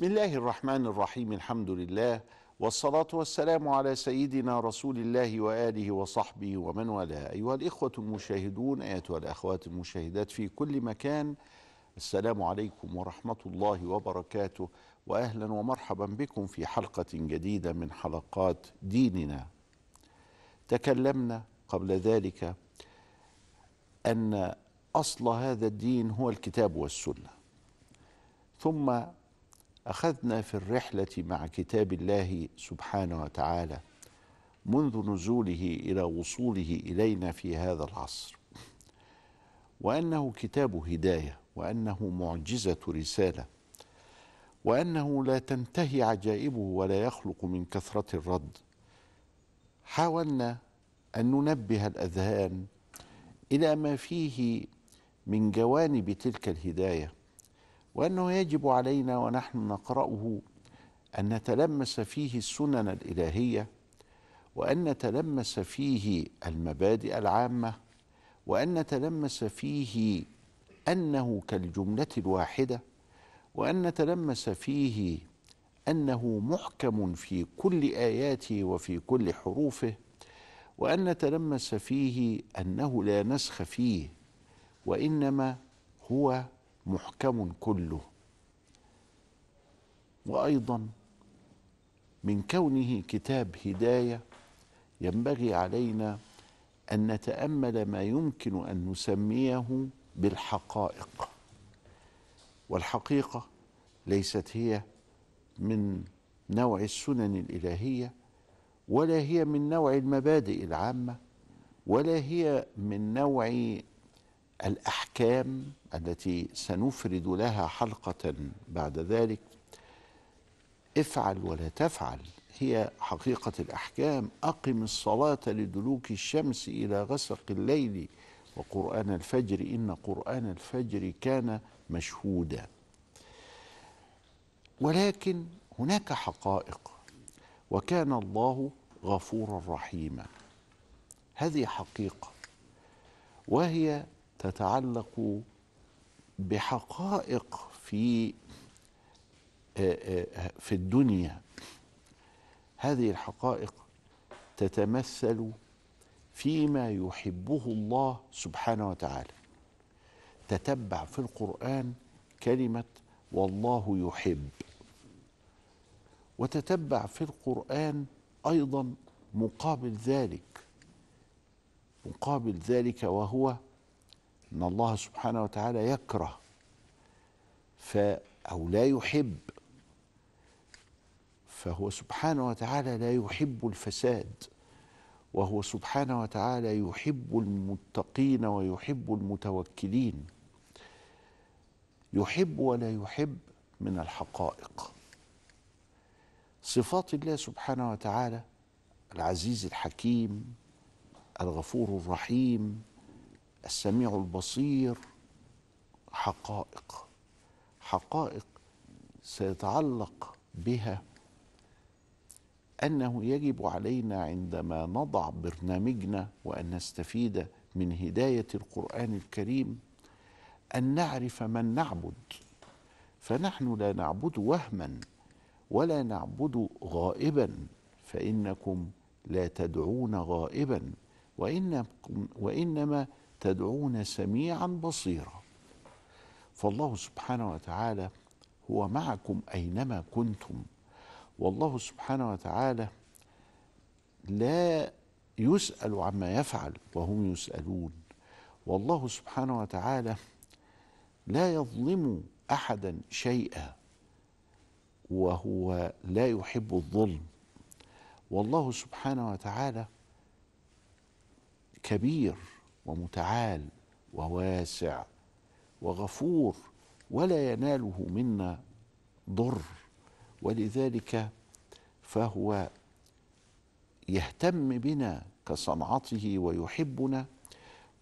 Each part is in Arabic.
بسم الله الرحمن الرحيم الحمد لله والصلاة والسلام على سيدنا رسول الله وآله وصحبه ومن والاه أيها الإخوة المشاهدون أيها الأخوات المشاهدات في كل مكان السلام عليكم ورحمة الله وبركاته وأهلا ومرحبا بكم في حلقة جديدة من حلقات ديننا تكلمنا قبل ذلك أن أصل هذا الدين هو الكتاب والسنة ثم اخذنا في الرحله مع كتاب الله سبحانه وتعالى منذ نزوله الى وصوله الينا في هذا العصر وانه كتاب هدايه وانه معجزه رساله وانه لا تنتهي عجائبه ولا يخلق من كثره الرد حاولنا ان ننبه الاذهان الى ما فيه من جوانب تلك الهدايه وأنه يجب علينا ونحن نقرأه أن نتلمس فيه السنن الإلهية وأن نتلمس فيه المبادئ العامة وأن نتلمس فيه أنه كالجملة الواحدة وأن نتلمس فيه أنه محكم في كل آياته وفي كل حروفه وأن نتلمس فيه أنه لا نسخ فيه وإنما هو محكم كله وايضا من كونه كتاب هدايه ينبغي علينا ان نتامل ما يمكن ان نسميه بالحقائق والحقيقه ليست هي من نوع السنن الالهيه ولا هي من نوع المبادئ العامه ولا هي من نوع الاحكام التي سنفرد لها حلقه بعد ذلك افعل ولا تفعل هي حقيقه الاحكام اقم الصلاه لدلوك الشمس الى غسق الليل وقران الفجر ان قران الفجر كان مشهودا ولكن هناك حقائق وكان الله غفورا رحيما هذه حقيقه وهي تتعلق بحقائق في آه، آه، آه، في الدنيا هذه الحقائق تتمثل فيما يحبه الله سبحانه وتعالى تتبع في القرآن كلمة والله يحب وتتبع في القرآن أيضا مقابل ذلك مقابل ذلك وهو ان الله سبحانه وتعالى يكره ف او لا يحب فهو سبحانه وتعالى لا يحب الفساد وهو سبحانه وتعالى يحب المتقين ويحب المتوكلين يحب ولا يحب من الحقائق صفات الله سبحانه وتعالى العزيز الحكيم الغفور الرحيم السميع البصير حقائق حقائق سيتعلق بها انه يجب علينا عندما نضع برنامجنا وان نستفيد من هدايه القران الكريم ان نعرف من نعبد فنحن لا نعبد وهما ولا نعبد غائبا فانكم لا تدعون غائبا وإنكم وانما تدعون سميعا بصيرا فالله سبحانه وتعالى هو معكم اينما كنتم والله سبحانه وتعالى لا يسال عما يفعل وهم يسالون والله سبحانه وتعالى لا يظلم احدا شيئا وهو لا يحب الظلم والله سبحانه وتعالى كبير ومتعال وواسع وغفور ولا يناله منا ضر ولذلك فهو يهتم بنا كصنعته ويحبنا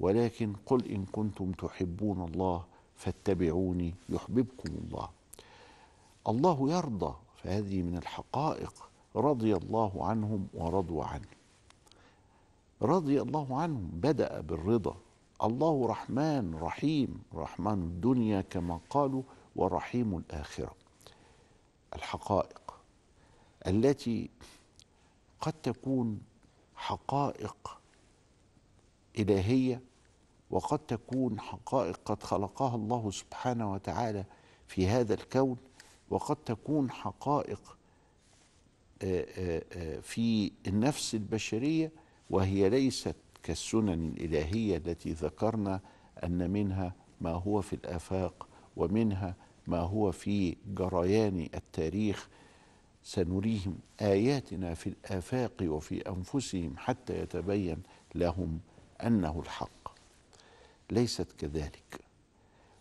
ولكن قل ان كنتم تحبون الله فاتبعوني يحببكم الله الله يرضى فهذه من الحقائق رضي الله عنهم ورضوا عنه رضي الله عنهم بدأ بالرضا الله رحمن رحيم رحمن الدنيا كما قالوا ورحيم الآخرة الحقائق التي قد تكون حقائق إلهية وقد تكون حقائق قد خلقها الله سبحانه وتعالى في هذا الكون وقد تكون حقائق آه، آه، آه، في النفس البشريه وهي ليست كالسنن الالهيه التي ذكرنا ان منها ما هو في الافاق ومنها ما هو في جريان التاريخ سنريهم اياتنا في الافاق وفي انفسهم حتى يتبين لهم انه الحق ليست كذلك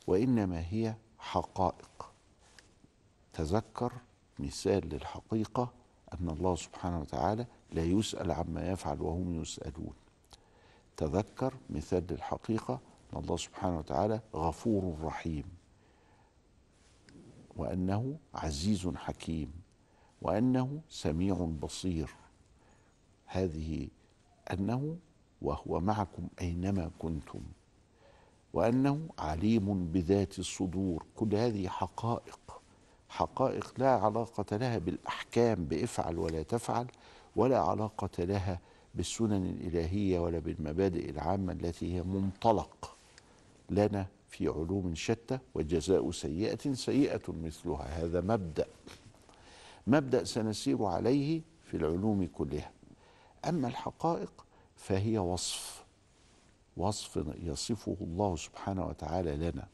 وانما هي حقائق تذكر مثال للحقيقه ان الله سبحانه وتعالى لا يسأل عما يفعل وهم يسألون تذكر مثال الحقيقة أن الله سبحانه وتعالى غفور رحيم وأنه عزيز حكيم وأنه سميع بصير هذه أنه وهو معكم أينما كنتم وأنه عليم بذات الصدور كل هذه حقائق حقائق لا علاقة لها بالأحكام بافعل ولا تفعل ولا علاقة لها بالسنن الإلهية ولا بالمبادئ العامة التي هي منطلق لنا في علوم شتى وجزاء سيئة سيئة مثلها هذا مبدأ مبدأ سنسير عليه في العلوم كلها أما الحقائق فهي وصف وصف يصفه الله سبحانه وتعالى لنا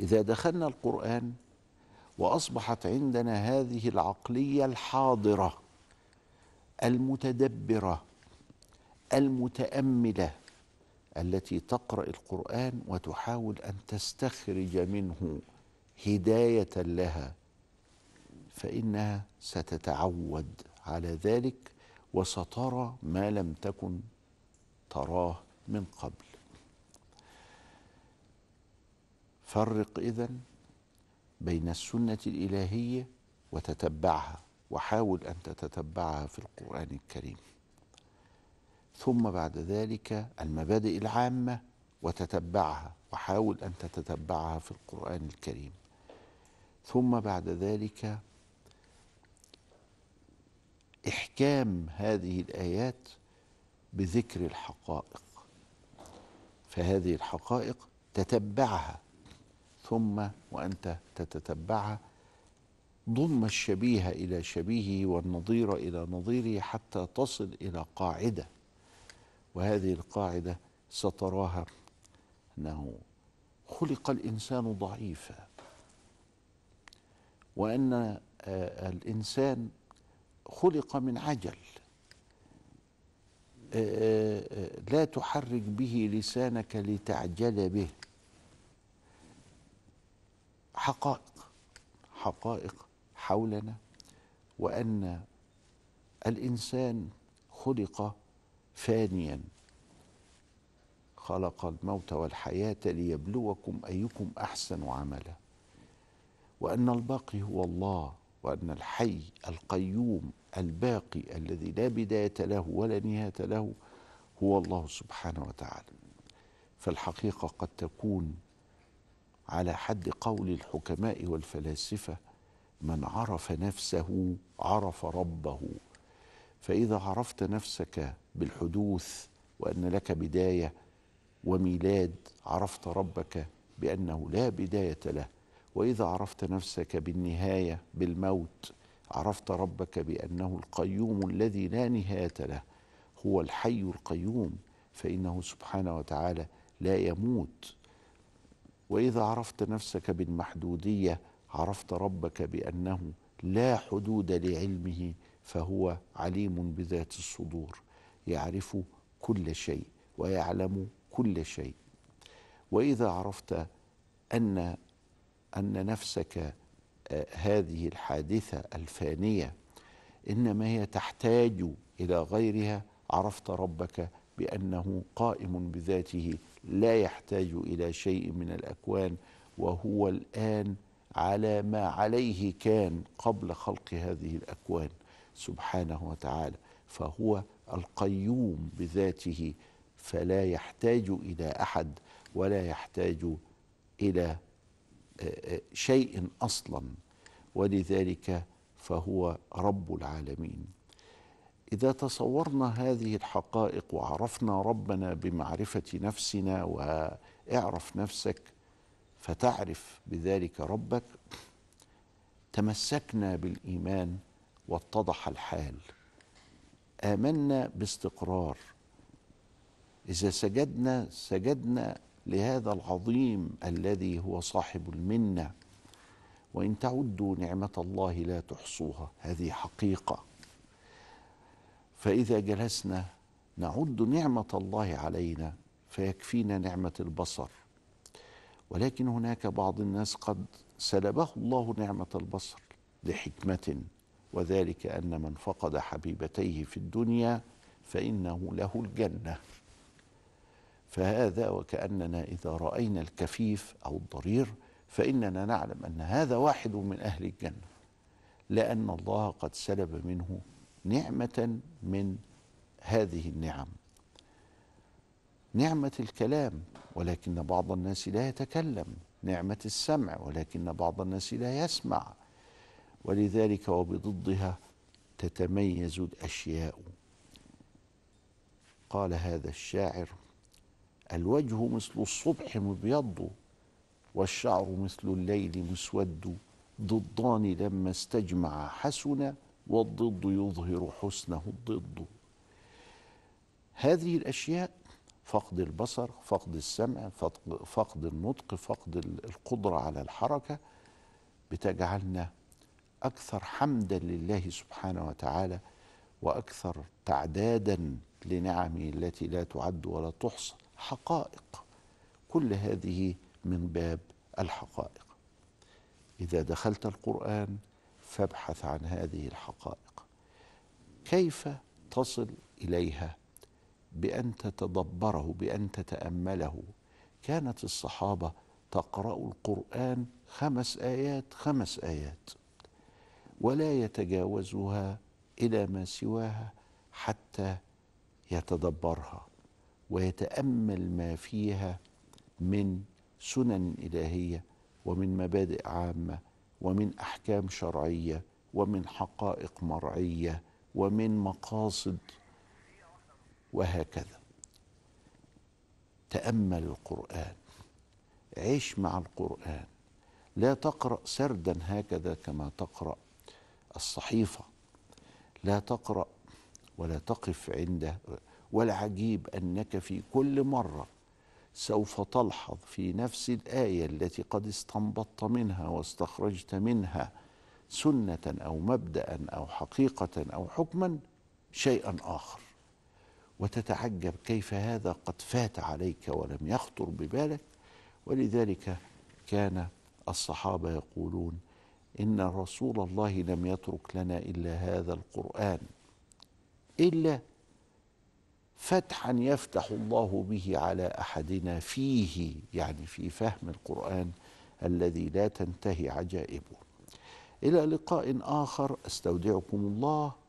إذا دخلنا القرآن وأصبحت عندنا هذه العقلية الحاضرة المتدبره المتامله التي تقرا القران وتحاول ان تستخرج منه هدايه لها فانها ستتعود على ذلك وسترى ما لم تكن تراه من قبل فرق اذن بين السنه الالهيه وتتبعها وحاول أن تتتبعها في القرآن الكريم ثم بعد ذلك المبادئ العامة وتتبعها وحاول أن تتتبعها في القرآن الكريم ثم بعد ذلك إحكام هذه الآيات بذكر الحقائق فهذه الحقائق تتبعها ثم وأنت تتتبعها ضم الشبيه إلى شبيهه والنظير إلى نظيره حتى تصل إلى قاعدة وهذه القاعدة ستراها أنه خلق الإنسان ضعيفا وأن آه، الإنسان خلق من عجل آه، آه، لا تحرك به لسانك لتعجل به حقائق حقائق حولنا وان الانسان خلق فانيا خلق الموت والحياه ليبلوكم ايكم احسن عملا وان الباقي هو الله وان الحي القيوم الباقي الذي لا بدايه له ولا نهايه له هو الله سبحانه وتعالى فالحقيقه قد تكون على حد قول الحكماء والفلاسفه من عرف نفسه عرف ربه فاذا عرفت نفسك بالحدوث وان لك بدايه وميلاد عرفت ربك بانه لا بدايه له واذا عرفت نفسك بالنهايه بالموت عرفت ربك بانه القيوم الذي لا نهايه له هو الحي القيوم فانه سبحانه وتعالى لا يموت واذا عرفت نفسك بالمحدوديه عرفت ربك بانه لا حدود لعلمه فهو عليم بذات الصدور يعرف كل شيء ويعلم كل شيء واذا عرفت ان ان نفسك آه، هذه الحادثه الفانيه انما هي تحتاج الى غيرها عرفت ربك بانه قائم بذاته لا يحتاج الى شيء من الاكوان وهو الان على ما عليه كان قبل خلق هذه الاكوان سبحانه وتعالى فهو القيوم بذاته فلا يحتاج الى احد ولا يحتاج الى آه، آه، شيء اصلا ولذلك فهو رب العالمين اذا تصورنا هذه الحقائق وعرفنا ربنا بمعرفه نفسنا واعرف نفسك فتعرف بذلك ربك تمسكنا بالايمان واتضح الحال امنا باستقرار اذا سجدنا سجدنا لهذا العظيم الذي هو صاحب المنه وان تعدوا نعمه الله لا تحصوها هذه حقيقه فاذا جلسنا نعد نعمه الله علينا فيكفينا نعمه البصر ولكن هناك بعض الناس قد سلبه الله نعمة البصر لحكمة وذلك أن من فقد حبيبتيه في الدنيا فإنه له الجنة فهذا وكأننا إذا رأينا الكفيف أو الضرير فإننا نعلم أن هذا واحد من أهل الجنة لأن الله قد سلب منه نعمة من هذه النعم نعمة الكلام ولكن بعض الناس لا يتكلم نعمة السمع ولكن بعض الناس لا يسمع ولذلك وبضدها تتميز الأشياء قال هذا الشاعر الوجه مثل الصبح مبيض والشعر مثل الليل مسود ضدان لما استجمع حسنا والضد يظهر حسنه الضد هذه الاشياء فقد البصر فقد السمع فقد النطق فقد القدرة على الحركة بتجعلنا أكثر حمدا لله سبحانه وتعالى وأكثر تعدادا لنعمه التي لا تعد ولا تحصى حقائق كل هذه من باب الحقائق إذا دخلت القرآن فابحث عن هذه الحقائق كيف تصل إليها بان تتدبره بان تتامله كانت الصحابه تقرا القران خمس ايات خمس ايات ولا يتجاوزها الى ما سواها حتى يتدبرها ويتامل ما فيها من سنن الهيه ومن مبادئ عامه ومن احكام شرعيه ومن حقائق مرعيه ومن مقاصد وهكذا تامل القران عيش مع القران لا تقرا سردا هكذا كما تقرا الصحيفه لا تقرا ولا تقف عنده والعجيب انك في كل مره سوف تلحظ في نفس الايه التي قد استنبطت منها واستخرجت منها سنه او مبدا او حقيقه او حكما شيئا اخر وتتعجب كيف هذا قد فات عليك ولم يخطر ببالك ولذلك كان الصحابه يقولون ان رسول الله لم يترك لنا الا هذا القران الا فتحا يفتح الله به على احدنا فيه يعني في فهم القران الذي لا تنتهي عجائبه الى لقاء اخر استودعكم الله